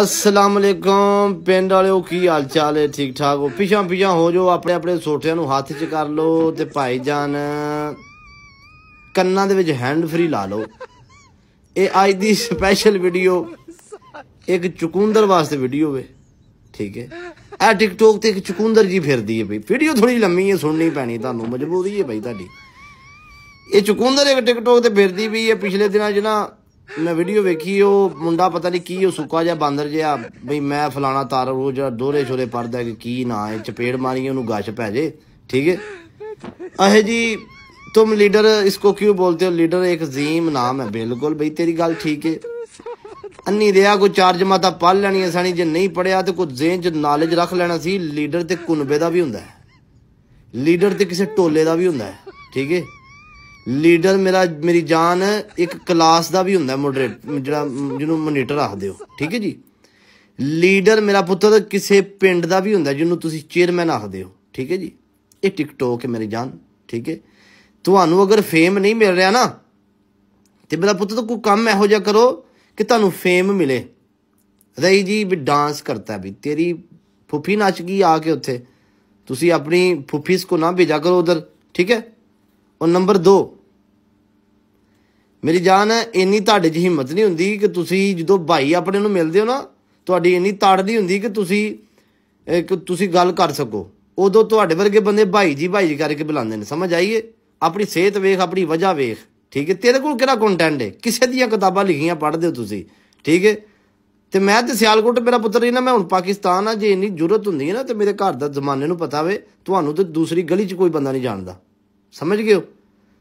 ਅਸਲਾਮ ਅਲੈਕਮ ਪਿੰਡ ਵਾਲਿਓ ਕੀ ਹਾਲ ਚਾਲ ਹੈ ਠੀਕ ਠਾਕ ਹੋ ਪਿਛਾਂ ਪਿਛਾਂ ਹੋ ਜੋ ਆਪਣੇ ਆਪਣੇ ਸੋਟਿਆਂ ਨੂੰ ਹੱਥ 'ਚ ਕਰ ਲਓ ਤੇ ਭਾਈ ਜਾਨ ਕੰਨਾਂ ਦੇ ਵਿੱਚ ਹੈਂਡ ਫ੍ਰੀ ਲਾ ਲਓ ਇਹ ਅੱਜ ਦੀ ਸਪੈਸ਼ਲ ਵੀਡੀਓ ਇੱਕ ਚੁਕੁੰਦਰ ਵਾਸਤੇ ਵੀਡੀਓ ਵੇ ਠੀਕ ਹੈ ਆ ਟਿਕਟੋਕ ਤੇ ਇੱਕ ਚੁਕੁੰਦਰ ਜੀ ਫਿਰਦੀ ਹੈ ਬਈ ਵੀਡੀਓ ਥੋੜੀ ਲੰਮੀ ਹੈ ਸੁਣਨੀ ਪੈਣੀ ਤੁਹਾਨੂੰ ਮਜਬੂਰੀ ਹੈ ਬਈ ਤੁਹਾਡੀ ਇਹ ਚੁਕੁੰਦਰ ਇੱਕ ਟਿਕਟੋਕ ਤੇ ਫਿਰਦੀ ਵੀ ਹੈ ਪਿਛਲੇ ਦਿਨਾਂ 'ਚ ਨਾ ਮੈਂ ਵੀਡੀਓ ਵੇਖੀ ਉਹ ਮੁੰਡਾ ਪਤਾ ਨਹੀਂ ਕੀ ਉਹ ਸੁੱਕਾ ਜਿਹਾ ਬਾਂਦਰ ਜਿਹਾ ਬਈ ਮੈਂ ਫਲਾਣਾ ਤਾਰ ਉਹ ਜਿਹੜਾ ਦੋਰੇ ਛੋਰੇ ਪਰਦਾ ਕਿ ਕੀ ਨਾ ਹੈ ਚਪੇੜ ਮਾਰੀ ਉਹਨੂੰ ਗੱਛ ਪੈ ਜੇ ਠੀਕ ਹੈ ਅਹੇ ਜੀ तुम ਲੀਡਰ ਇਸਕੋ ਕਿਉਂ ਬੋਲਦੇ ਹੋ ਲੀਡਰ ਇੱਕ ਜ਼ੀਮ ਨਾਮ ਹੈ ਬਿਲਕੁਲ ਬਈ ਤੇਰੀ ਗੱਲ ਠੀਕ ਹੈ ਅੰਨੀ ਰਿਆ ਕੋ ਚਾਰ ਮਾਤਾ ਪੜ ਐ ਸਣੀ ਜੇ ਨਹੀਂ ਪੜਿਆ ਤੇ ਕੋ ਜ਼ੇਨ ਚ ਨੌਲੇਜ ਰੱਖ ਲੈਣਾ ਸੀ ਲੀਡਰ ਤੇ ਕੁਨਬੇ ਦਾ ਵੀ ਹੁੰਦਾ ਹੈ ਲੀਡਰ ਤੇ ਕਿਸੇ ਟੋਲੇ ਦਾ ਵੀ ਹੁੰਦਾ ਹੈ ਠੀਕ ਹੈ ਲੀਡਰ ਮੇਰਾ ਮੇਰੀ ਜਾਨ ਇੱਕ ਕਲਾਸ ਦਾ ਵੀ ਹੁੰਦਾ ਮੋਡਰੇਟ ਜਿਹੜਾ ਜਿਹਨੂੰ ਮੋਨੀਟਰ ਆਖਦੇ ਹੋ ਠੀਕ ਹੈ ਜੀ ਲੀਡਰ ਮੇਰਾ ਪੁੱਤਰ ਕਿਸੇ ਪਿੰਡ ਦਾ ਵੀ ਹੁੰਦਾ ਜਿਹਨੂੰ ਤੁਸੀਂ ਚੇਅਰਮੈਨ ਆਖਦੇ ਹੋ ਠੀਕ ਹੈ ਜੀ ਇਹ ਟਿਕਟੋਕ ਹੈ ਮੇਰੀ ਜਾਨ ਠੀਕ ਹੈ ਤੁਹਾਨੂੰ ਅਗਰ ਫੇਮ ਨਹੀਂ ਮਿਲ ਰਿਹਾ ਨਾ ਤੇ ਮੇਰਾ ਪੁੱਤ ਤਾਂ ਕੋਈ ਕੰਮ ਇਹੋ ਜਿਹਾ ਕਰੋ ਕਿ ਤੁਹਾਨੂੰ ਫੇਮ ਮਿਲੇ ਰਹੀ ਜੀ ਵੀ ਡਾਂਸ ਕਰਤਾ ਵੀ ਤੇਰੀ ਫੁੱਫੀ ਨੱਚ ਗਈ ਆ ਕੇ ਉੱਥੇ ਤੁਸੀਂ ਆਪਣੀ ਫੁੱਫੀਸ ਕੋ ਨਾ ਭੇਜਾ ਕਰੋ ਉਧਰ ਠੀਕ ਹੈ ਔਰ ਨੰਬਰ 2 ਮੇਰੀ ਜਾਨ ਇੰਨੀ ਤੁਹਾਡੇ 'ਚ ਹਿੰਮਤ ਨਹੀਂ ਹੁੰਦੀ ਕਿ ਤੁਸੀਂ ਜਦੋਂ ਭਾਈ ਆਪਣੇ ਨੂੰ ਮਿਲਦੇ ਹੋ ਨਾ ਤੁਹਾਡੀ ਇੰਨੀ ਤੜਦੀ ਨਹੀਂ ਹੁੰਦੀ ਕਿ ਤੁਸੀਂ ਕਿ ਤੁਸੀਂ ਗੱਲ ਕਰ ਸਕੋ ਉਦੋਂ ਤੁਹਾਡੇ ਵਰਗੇ ਬੰਦੇ ਭਾਈ ਜੀ ਭਾਈ ਜੀ ਕਰਕੇ ਬੁਲਾਉਂਦੇ ਨੇ ਸਮਝ ਆਈਏ ਆਪਣੀ ਸਿਹਤ ਵੇਖ ਆਪਣੀ ਵਜ੍ਹਾ ਵੇਖ ਠੀਕ ਹੈ ਤੇਰੇ ਕੋਲ ਕਿਹੜਾ ਕੰਟੈਂਟ ਹੈ ਕਿਸੇ ਦੀਆਂ ਕਿਤਾਬਾਂ ਲਿਖੀਆਂ ਪੜ੍ਹਦੇ ਹੋ ਤੁਸੀਂ ਠੀਕ ਹੈ ਤੇ ਮੈਂ ਤੇ ਸਿਆਲਕੋਟ ਮੇਰਾ ਪੁੱਤਰ ਹੀ ਨਾ ਮੈਂ ਹੁਣ ਪਾਕਿਸਤਾਨ ਆ ਜੇ ਇੰਨੀ ਜੁਰਤ ਹੁੰਦੀ ਹੈ ਨਾ ਤੇ ਮੇਰੇ ਘਰ ਦਾ ਜ਼ਮਾਨੇ ਨੂੰ ਪਤਾ ਵੇ ਤੁਹਾਨੂੰ ਤੇ ਦੂਸਰੀ ਗਲੀ 'ਚ ਕੋਈ ਬੰਦਾ ਨਹੀਂ ਜਾਣਦਾ ਸਮਝ ਗਏ ਹੋ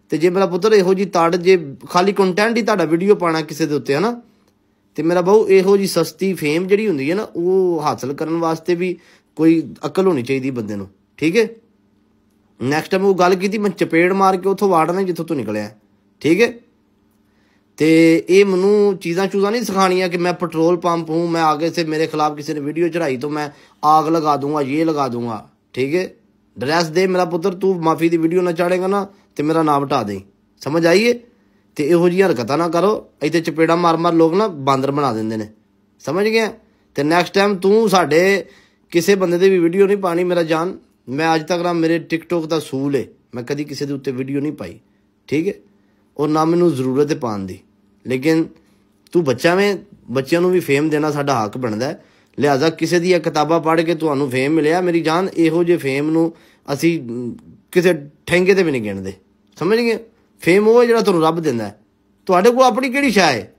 ਤੇ ਜੇ ਮੇਰਾ ਪੁੱਤਰ ਇਹੋ ਜੀ ਤੜ ਜੇ ਖਾਲੀ ਕੰਟੈਂਟ ਹੀ ਤੁਹਾਡਾ ਵੀਡੀਓ ਪਾਣਾ ਕਿਸੇ ਦੇ ਉੱਤੇ ਹਨਾ ਤੇ ਮੇਰਾ ਬਹੁ ਇਹੋ ਜੀ ਸਸਤੀ ਫੇਮ ਜਿਹੜੀ ਹੁੰਦੀ ਹੈ ਨਾ ਉਹ ਹਾਸਲ ਕਰਨ ਵਾਸਤੇ ਵੀ ਕੋਈ ਅਕਲ ਹੋਣੀ ਚਾਹੀਦੀ ਬੰਦੇ ਨੂੰ ਠੀਕ ਹੈ ਨੈਕਸਟ ਟਾਈਮ ਉਹ ਗੱਲ ਕੀਤੀ ਮੈਂ ਚਪੇੜ ਮਾਰ ਕੇ ਉੱਥੋਂ ਵਾੜਨਾ ਜਿੱਥੋਂ ਤੂੰ ਨਿਕਲਿਆ ਠੀਕ ਹੈ ਤੇ ਇਹ ਮੈਨੂੰ ਚੀਜ਼ਾਂ ਚੂਜ਼ਾਂ ਨਹੀਂ ਸਿਖਾਣੀਆਂ ਕਿ ਮੈਂ ਪੈਟਰੋਲ ਪੰਪ ਹੂੰ ਮੈਂ ਆਗੇ ਸੇ ਮੇਰੇ ਖਿਲਾਫ ਕਿਸੇ ਨੇ ਵੀਡੀਓ ਚੜਾਈ ਤਾਂ ਮੈਂ ਆਗ ਲਗਾ ਦੂੰਗਾ ਇਹ ਲਗਾ ਦੂੰਗਾ ਠੀਕ ਹੈ ਡਰੈਸ ਦੇ ਮੇਰਾ ਪੁੱਤਰ ਤੂੰ ਮਾਫੀ ਦੀ ਵੀਡੀਓ ਨਾ ਚਾੜੇਗਾ ਨਾ ਤੇ ਮੇਰਾ ਨਾਮ ਹਟਾ ਦੇ ਸਮਝ ਆਈਏ ਤੇ ਇਹੋ ਜਿਹੀਆਂ ਹਰਕਤਾਂ ਨਾ ਕਰੋ ਇੱਥੇ ਚਪੇੜਾ ਮਾਰ-ਮਾਰ ਲੋਕ ਨਾ ਬਾਂਦਰ ਬਣਾ ਦਿੰਦੇ ਨੇ ਸਮਝ ਗਿਆ ਤੇ ਨੈਕਸਟ ਟਾਈਮ ਤੂੰ ਸਾਡੇ ਕਿਸੇ ਬੰਦੇ ਦੀ ਵੀ ਵੀਡੀਓ ਨਹੀਂ ਪਾਣੀ ਮੇਰਾ ਜਾਨ ਮੈਂ ਅੱਜ ਤੱਕ ਨਾ ਮੇਰੇ ਟਿਕਟੋਕ ਦਾ ਸੂਲ ਏ ਮੈਂ ਕਦੀ ਕਿਸੇ ਦੇ ਉੱਤੇ ਵੀਡੀਓ ਨਹੀਂ ਪਾਈ ਠੀਕ ਹੈ ਉਹ ਨਾ ਮੈਨੂੰ ਜ਼ਰੂਰਤ ਪਾਣ ਦੀ ਲੇਕਿਨ ਤੂੰ ਬੱਚਾ ਵੇਂ ਬੱਚਿਆਂ ਨੂੰ ਵੀ ਫੇਮ ਦੇਣਾ ਸਾਡਾ ਹੱਕ ਬਣਦਾ ਹੈ ਲਿਹਾਜ਼ਾ ਕਿਸੇ ਦੀਆਂ ਕਿਤਾਬਾਂ ਪੜ੍ਹ ਕੇ ਤੁਹਾਨੂੰ ਫੇਮ ਮਿਲਿਆ ਮੇਰੀ ਜਾਨ ਇਹੋ ਜੇ ਫੇਮ ਨੂੰ ਅਸੀਂ ਕਿਸੇ ਠੈਂਗੇ ਤੇ ਵੀ ਨਹੀਂ ਗਿਣਦੇ ਸਮਝ ਗਏ ਫੇਮ ਉਹ ਜਿਹੜਾ ਤੁਹਾਨੂੰ ਰੱਬ ਦਿੰਦਾ ਤੁਹਾਡੇ ਕੋਲ ਆਪਣੀ ਕਿਹੜੀ ਸ਼ਾਇ ਹੈ